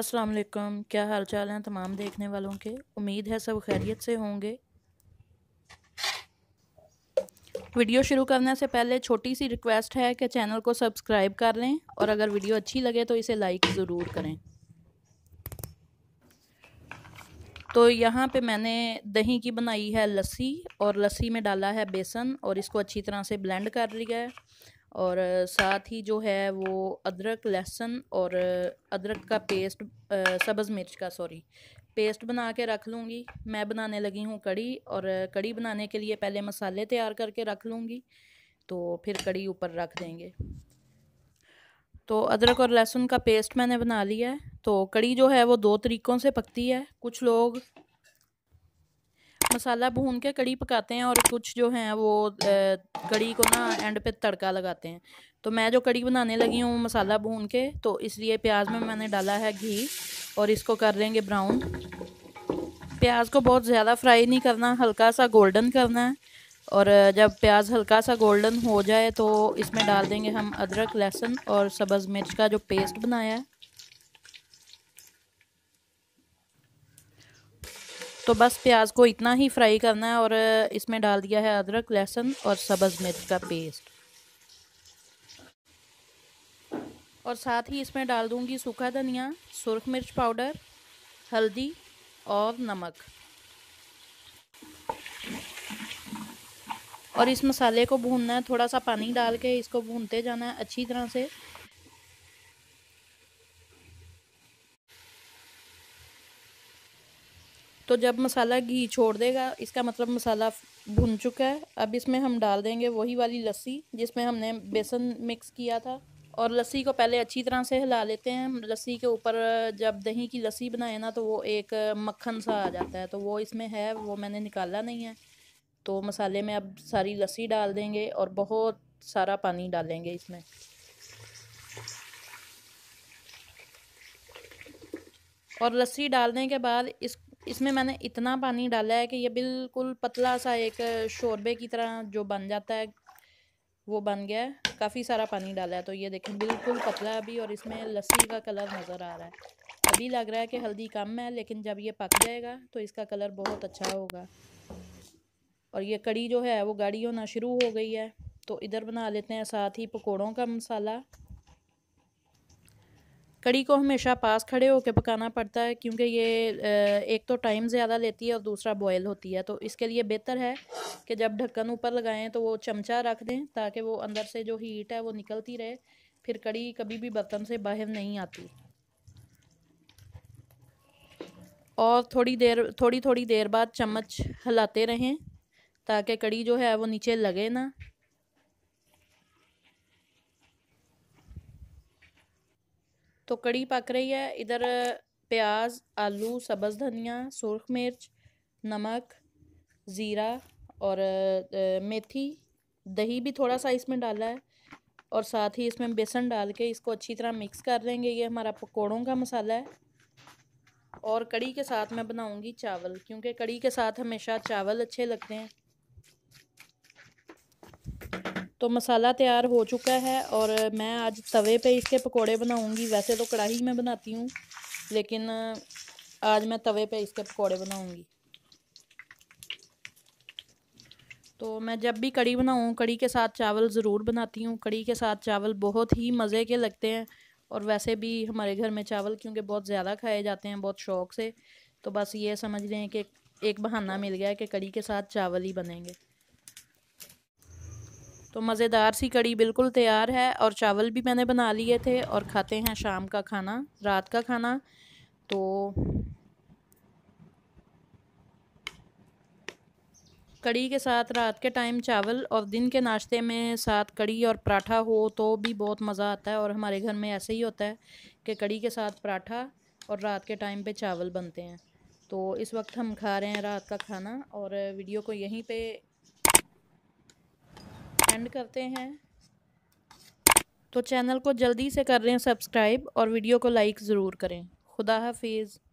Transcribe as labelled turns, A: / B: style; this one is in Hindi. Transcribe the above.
A: अस्सलाम वालेकुम क्या हाल चाल हैं तमाम देखने वालों के उम्मीद है सब खैरियत से होंगे वीडियो शुरू करने से पहले छोटी सी रिक्वेस्ट है कि चैनल को सब्सक्राइब कर लें और अगर वीडियो अच्छी लगे तो इसे लाइक ज़रूर करें तो यहाँ पे मैंने दही की बनाई है लस्सी और लस्सी में डाला है बेसन और इसको अच्छी तरह से ब्लेंड कर लिया है और साथ ही जो है वो अदरक लहसुन और अदरक का पेस्ट सब्ज़ मिर्च का सॉरी पेस्ट बना के रख लूँगी मैं बनाने लगी हूँ कड़ी और कड़ी बनाने के लिए पहले मसाले तैयार करके रख लूँगी तो फिर कड़ी ऊपर रख देंगे तो अदरक और लहसुन का पेस्ट मैंने बना लिया है तो कड़ी जो है वो दो तरीक़ों से पकती है कुछ लोग मसाला भून के कड़ी पकाते हैं और कुछ जो हैं वो कड़ी को ना एंड पे तड़का लगाते हैं तो मैं जो कड़ी बनाने लगी हूँ मसाला भून के तो इसलिए प्याज में मैंने डाला है घी और इसको कर देंगे ब्राउन प्याज को बहुत ज़्यादा फ्राई नहीं करना हल्का सा गोल्डन करना है और जब प्याज हल्का सा गोल्डन हो जाए तो इसमें डाल देंगे हम अदरक लहसुन और सब्ज़ मिर्च का जो पेस्ट बनाया है तो बस प्याज को इतना ही फ्राई करना है और इसमें डाल दिया है अदरक लहसुन और सब्ज़ मिर्च का पेस्ट और साथ ही इसमें डाल दूंगी सूखा धनिया सुरख मिर्च पाउडर हल्दी और नमक और इस मसाले को भूनना है थोड़ा सा पानी डाल के इसको भूनते जाना है अच्छी तरह से तो जब मसाला घी छोड़ देगा इसका मतलब मसाला भुन चुका है अब इसमें हम डाल देंगे वही वाली लस्सी जिसमें हमने बेसन मिक्स किया था और लस्सी को पहले अच्छी तरह से हिला लेते हैं लस्सी के ऊपर जब दही की लस्सी बनाए ना तो वो एक मक्खन सा आ जाता है तो वो इसमें है वो मैंने निकाला नहीं है तो मसाले में अब सारी लस्सी डाल देंगे और बहुत सारा पानी डालेंगे इसमें और लस्सी डालने के बाद इस इसमें मैंने इतना पानी डाला है कि ये बिल्कुल पतला सा एक शोरबे की तरह जो बन जाता है वो बन गया है काफ़ी सारा पानी डाला है तो ये देखें बिल्कुल पतला अभी और इसमें लस्सी का कलर नज़र आ रहा है अभी लग रहा है कि हल्दी कम है लेकिन जब ये पक जाएगा तो इसका कलर बहुत अच्छा होगा और ये कड़ी जो है वो गाढ़ी होना शुरू हो गई है तो इधर बना लेते हैं साथ ही पकौड़ों का मसाला कड़ी को हमेशा पास खड़े होकर पकाना पड़ता है क्योंकि ये एक तो टाइम ज़्यादा लेती है और दूसरा बॉयल होती है तो इसके लिए बेहतर है कि जब ढक्कन ऊपर लगाएं तो वो चमचा रख दें ताकि वो अंदर से जो हीट है वो निकलती रहे फिर कड़ी कभी भी बर्तन से बाहर नहीं आती और थोड़ी देर थोड़ी थोड़ी देर बाद चम्मच हिलाते रहें ताकि कड़ी जो है वो नीचे लगे ना तो कड़ी पक रही है इधर प्याज आलू सब्ज़ धनिया सुरख मिर्च नमक ज़ीरा और मेथी दही भी थोड़ा सा इसमें डाला है और साथ ही इसमें बेसन डाल के इसको अच्छी तरह मिक्स कर लेंगे ये हमारा पकौड़ों का मसाला है और कड़ी के साथ मैं बनाऊंगी चावल क्योंकि कड़ी के साथ हमेशा चावल अच्छे लगते हैं तो मसाला तैयार हो चुका है और मैं आज तवे पे इसके पकोड़े बनाऊंगी वैसे तो कढ़ाई में बनाती हूँ लेकिन आज मैं तवे पे इसके पकोड़े बनाऊंगी तो मैं जब भी कड़ी बनाऊँ कड़ी के साथ चावल ज़रूर बनाती हूँ कड़ी के साथ चावल बहुत ही मज़े के लगते हैं और वैसे भी हमारे घर में चावल क्योंकि बहुत ज़्यादा खाए जाते हैं बहुत शौक़ से तो बस ये समझ लें कि एक बहाना मिल गया कि कड़ी के साथ चावल ही बनेंगे तो मज़ेदार सी कड़ी बिल्कुल तैयार है और चावल भी मैंने बना लिए थे और खाते हैं शाम का खाना रात का खाना तो कड़ी के साथ रात के टाइम चावल और दिन के नाश्ते में साथ कड़ी और पराठा हो तो भी बहुत मज़ा आता है और हमारे घर में ऐसे ही होता है कि कड़ी के साथ पराठा और रात के टाइम पे चावल बनते हैं तो इस वक्त हम खा रहे हैं रात का खाना और वीडियो को यहीं पे एंड करते हैं तो चैनल को जल्दी से कर रहे हैं सब्सक्राइब और वीडियो को लाइक ज़रूर करें खुदा हाफिज़